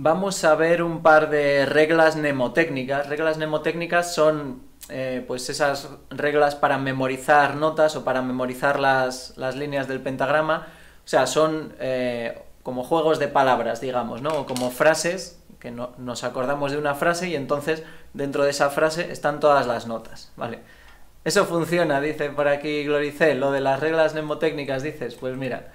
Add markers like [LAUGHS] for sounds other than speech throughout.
Vamos a ver un par de reglas mnemotécnicas. Reglas mnemotécnicas son eh, pues esas reglas para memorizar notas o para memorizar las, líneas del pentagrama. O sea, son eh, como juegos de palabras, digamos, ¿no? O como frases, que nos acordamos de una frase y entonces dentro de esa frase están todas las notas, ¿vale? Eso funciona, dice por aquí Gloricel, lo de las reglas mnemotécnicas, dices, pues mira,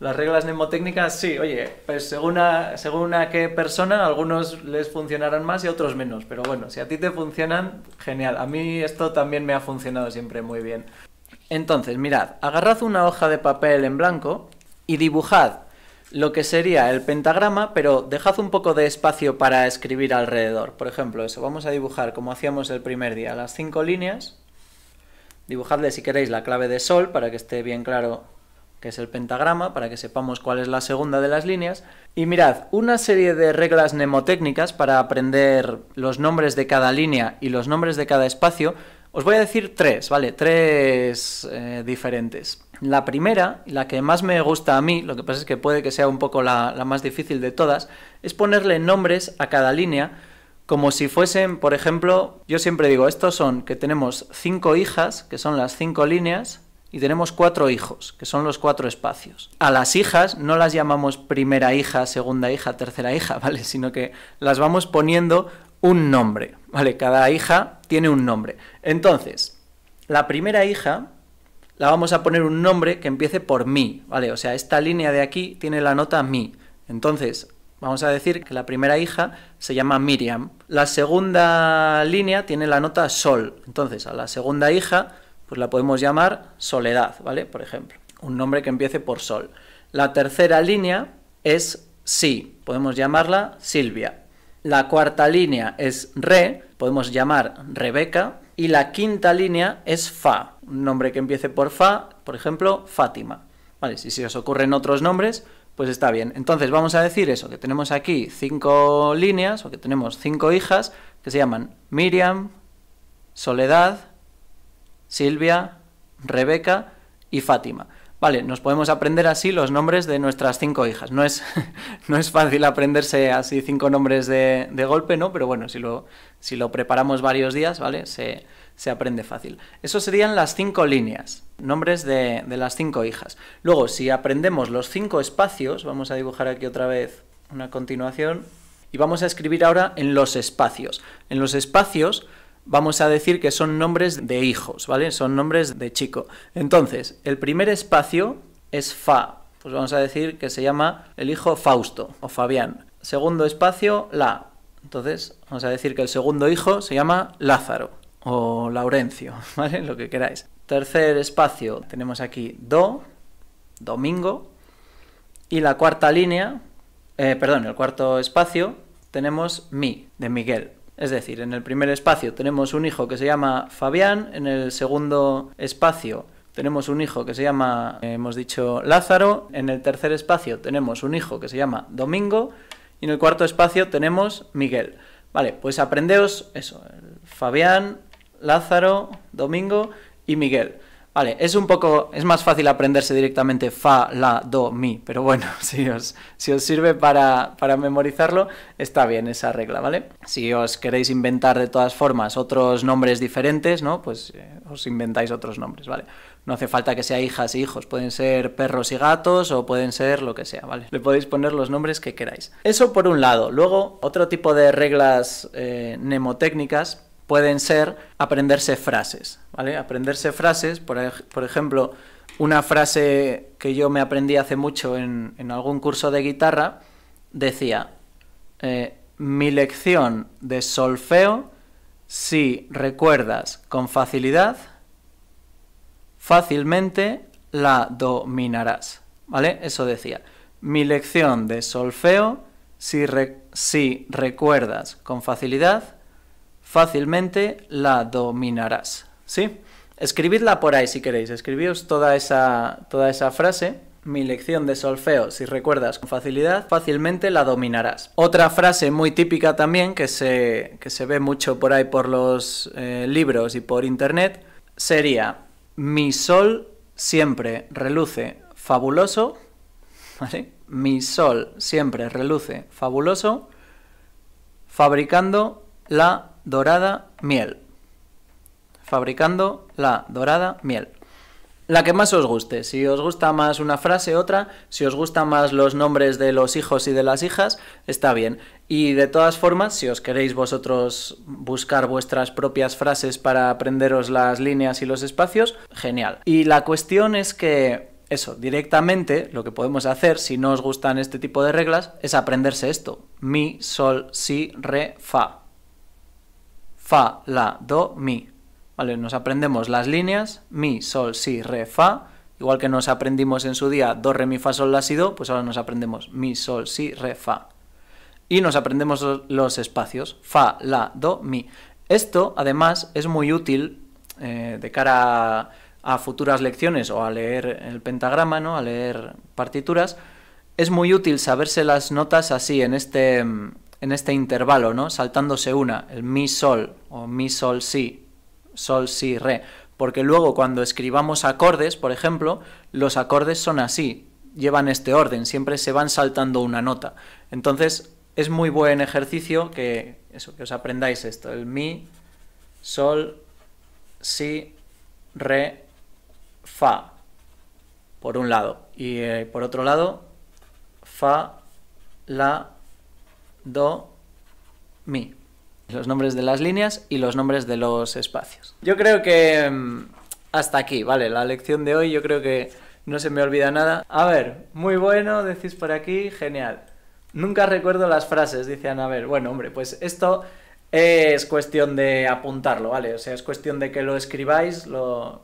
las reglas mnemotécnicas, sí, oye, pues según a, según qué persona, algunos les funcionarán más y otros menos. Pero bueno, si a ti te funcionan, genial. A mí esto también me ha funcionado siempre muy bien. Entonces, mirad, agarrad una hoja de papel en blanco y dibujad lo que sería el pentagrama, pero dejad un poco de espacio para escribir alrededor. Por ejemplo, eso, vamos a dibujar como hacíamos el primer día, las cinco líneas. Dibujadle si queréis la clave de sol para que esté bien claro que es el pentagrama, para que sepamos cuál es la segunda de las líneas. Y mirad, una serie de reglas mnemotécnicas para aprender los nombres de cada línea y los nombres de cada espacio. Os voy a decir tres, ¿vale? Tres eh, diferentes. La primera, la que más me gusta a mí, lo que pasa es que puede que sea un poco la, la más difícil de todas, es ponerle nombres a cada línea como si fuesen, por ejemplo, yo siempre digo, estos son que tenemos cinco hijas, que son las cinco líneas, y tenemos cuatro hijos, que son los cuatro espacios. A las hijas no las llamamos primera hija, segunda hija, tercera hija, [LAUGHS] ¿vale? Sino que las vamos poniendo un nombre, ¿vale? Cada hija tiene un nombre. Entonces, la primera hija la vamos a poner un nombre que empiece por mi, ¿vale? O sea, esta línea de aquí tiene la nota mi. Entonces, vamos a decir que la primera hija se llama Miriam. La segunda línea tiene la nota sol. Entonces, a la segunda hija pues la podemos llamar soledad, ¿vale? Por ejemplo, un nombre que empiece por sol. La tercera línea es si podemos llamarla Silvia. La cuarta línea es re, podemos llamar Rebeca. Y la quinta línea es fa, un nombre que empiece por fa, por ejemplo, Fátima. Vale, si se os ocurren otros nombres, pues está bien. Entonces vamos a decir eso, que tenemos aquí cinco líneas, o que tenemos cinco hijas, que se llaman Miriam, Soledad, Silvia, Rebeca y Fátima. Vale, nos podemos aprender así los nombres de nuestras cinco hijas. No es, [LAUGHS] no es fácil aprenderse así cinco nombres de, de golpe, ¿no? Pero bueno, si lo, si lo preparamos varios días, ¿vale? Se, se, aprende fácil. Eso serían las cinco líneas, nombres de, de las cinco hijas. Luego, si aprendemos los cinco espacios, vamos a dibujar aquí otra vez una continuación, y vamos a escribir ahora en los espacios. En los espacios vamos a decir que son nombres de hijos, ¿vale? Son nombres de chico. Entonces, el primer espacio es Fa, pues vamos a decir que se llama el hijo Fausto o Fabián. Segundo espacio, La. Entonces, vamos a decir que el segundo hijo se llama Lázaro o Laurencio, [LAUGHS] ¿vale? Lo que queráis. Tercer espacio, tenemos aquí Do, Domingo. Y la cuarta línea, eh, perdón, el cuarto espacio, tenemos Mi, de Miguel. Es decir, en el primer espacio tenemos un hijo que se llama Fabián, en el segundo espacio tenemos un hijo que se llama, eh, hemos dicho, Lázaro, en el tercer espacio tenemos un hijo que se llama Domingo y en el cuarto espacio tenemos Miguel. Vale, pues aprendeos eso, Fabián, Lázaro, Domingo y Miguel. Vale, es un poco, es más fácil aprenderse directamente fa, la, do, mi, pero bueno, [LAUGHS] si os, si os sirve para, memorizarlo, está bien esa regla, ¿vale? Si os queréis inventar de todas formas otros nombres diferentes, ¿no? Pues eh, os inventáis otros nombres, ¿vale? No hace falta que sea hijas y hijos, pueden ser perros y gatos o pueden ser lo que sea, ¿vale? Le podéis poner los nombres que queráis. Eso por un lado. Luego, otro tipo de reglas eh, mnemotécnicas pueden ser aprenderse frases. Aprenderse frases, por, ejemplo, una frase que yo me aprendí hace mucho en, algún curso de guitarra decía, eh, mi lección de solfeo, si recuerdas con facilidad, fácilmente la dominarás. ¿Vale? Eso decía. Mi lección de solfeo, si recuerdas con facilidad, fácilmente la dominarás. Sí, escribidla por ahí si queréis, escribíos toda esa, toda esa frase. Mi lección de solfeo, si recuerdas con facilidad, fácilmente la dominarás. Otra frase muy típica también que se, se ve mucho por ahí por los eh, libros y por internet sería, mi sol siempre reluce fabuloso, Mi sol siempre reluce fabuloso, fabricando la dorada miel fabricando la dorada miel. La que más os guste, si os gusta más una frase, otra, si os gustan más los nombres de los hijos y de las hijas, está bien. Y de todas formas, si os queréis vosotros buscar vuestras propias frases para aprenderos las líneas y los espacios, genial. Y la cuestión es que eso, directamente lo que podemos hacer, si no os gustan este tipo de reglas, es aprenderse esto. Mi, sol, si, re, fa. Fa, la, do, mi. ¿Vale? Nos aprendemos las líneas, mi, sol, si, re, fa. Igual que nos aprendimos en su día do, re, mi, fa, sol, la, si, do, pues ahora nos aprendemos mi, sol, si, re, fa. Y nos aprendemos los espacios, fa, la, do, mi. Esto, además, es muy útil eh, de cara a futuras lecciones o a leer el pentagrama, ¿no? a leer partituras, es muy útil saberse las notas así en este, en este intervalo, ¿no? saltándose una, el mi sol o mi sol si, sol, si, re. Porque luego cuando escribamos acordes, por ejemplo, los acordes son así, llevan este orden, siempre se van saltando una nota. Entonces, es muy buen ejercicio que, eso, que os aprendáis esto, el mi, sol, si, re, fa, por un lado. Y eh, por otro lado, fa, la, do, mi. Los nombres de las líneas y los nombres de los espacios. Yo creo que mm, hasta aquí, vale, la lección de hoy yo creo que no se me olvida nada. A ver, muy bueno, decís por aquí, genial. Nunca recuerdo las frases, decían. a ver, Bueno, hombre, pues esto es cuestión de apuntarlo, ¿vale? O sea, es cuestión de que lo escribáis, lo,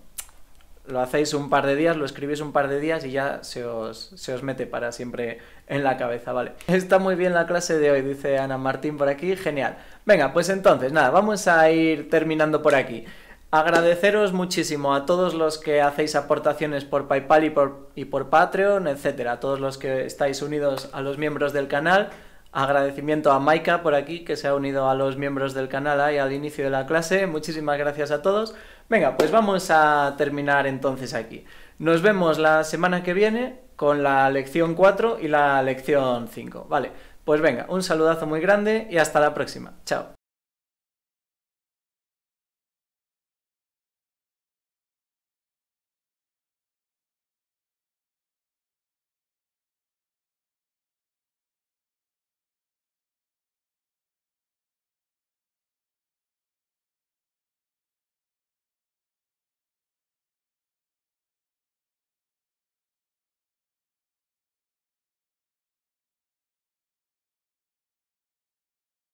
lo hacéis un par de días, lo escribís un par de días y ya se os, se os, mete para siempre en la cabeza, ¿vale? Está muy bien la clase de hoy, dice Ana Martín por aquí, genial. Venga, pues entonces, nada, vamos a ir terminando por aquí. Agradeceros muchísimo a todos los que hacéis aportaciones por PayPal y por, y por Patreon, etcétera, a todos los que estáis unidos a los miembros del canal. Agradecimiento a Maika por aquí, que se ha unido a los miembros del canal ahí al inicio de la clase. Muchísimas gracias a todos. Venga, pues vamos a terminar entonces aquí. Nos vemos la semana que viene con la lección 4 y la lección 5. Vale, pues venga, un saludazo muy grande y hasta la próxima. Chao.